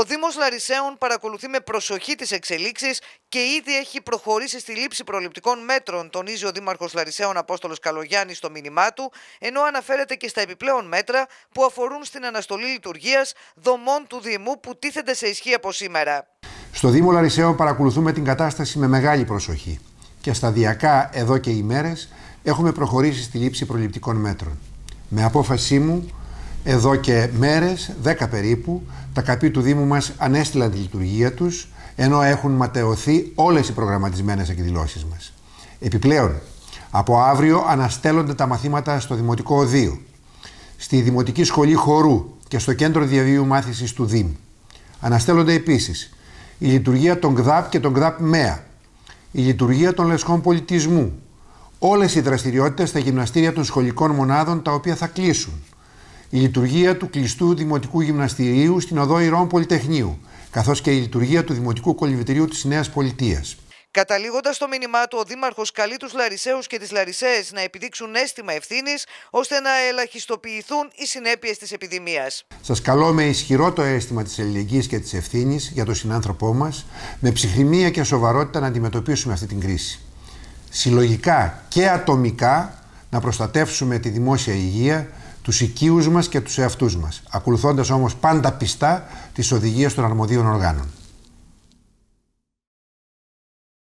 Ο Δήμος Λαρισαίων παρακολουθεί με προσοχή τις εξελίξεις και ήδη έχει προχωρήσει στη λήψη προληπτικών μέτρων, τονίζει ο Δήμαρχος Λαρισαίων Απόστολος Καλογιάννης στο μήνυμά του, ενώ αναφέρεται και στα επιπλέον μέτρα που αφορούν στην αναστολή λειτουργίας δομών του Δήμου που τίθενται σε ισχύ από σήμερα. Στο Δήμο Λαρισαίων παρακολουθούμε την κατάσταση με μεγάλη προσοχή και σταδιακά εδώ και ημέρες έχουμε προχωρήσει στη λήψη προληπτικών μέτρων. Με απόφασή μου εδώ και μέρες, δέκα περίπου, τα καπή του Δήμου μας ανέστειλαν τη λειτουργία τους, ενώ έχουν ματαιωθεί όλες οι προγραμματισμένες εκδηλώσεις μας. Επιπλέον, από αύριο αναστέλλονται τα μαθήματα στο Δημοτικό Οδείο, στη Δημοτική Σχολή Χορού και στο Κέντρο Διαβίου Μάθησης του Δήμου. Αναστέλλονται επίσης η λειτουργία των ΚΔΑΠ και των ΚΔΑΠ ΜΕΑ, η λειτουργία των λεσχών πολιτισμού, όλες οι δραστηριότητες στα γυμναστήρια των σχολικών μονάδων τα οποία θα κλείσουν, η λειτουργία του κλειστού Δημοτικού Γυμναστηρίου στην οδό Ηρών Πολυτεχνείου, καθώς και η λειτουργία του Δημοτικού Κολυμπητήριου της Νέας Πολιτείας. Καταλήγοντας το μήνυμά του, ο Δήμαρχος καλεί τους Λαρισαίους και τις Λαρισαίες να επιδείξουν αίσθημα ευθύνης ώστε να ελαχιστοποιηθούν οι συνέπειες της επιδημίας. Σας καλώ με ισχυρό το αίσθημα της ελληνικής και της ευθύνης για τον συνάνθρωπό μας, με ψυχραιμία και σοβαρότητα να αντιμετωπίσουμε αυτή την κρίση. Συλλογικά και ατομικά να προστατεύσουμε τη δημόσια υγεία, τους οικείους μας και τους εαυτούς μας, ακολουθώντας όμως πάντα πιστά τις οδηγίες των αρμοδίων οργάνων.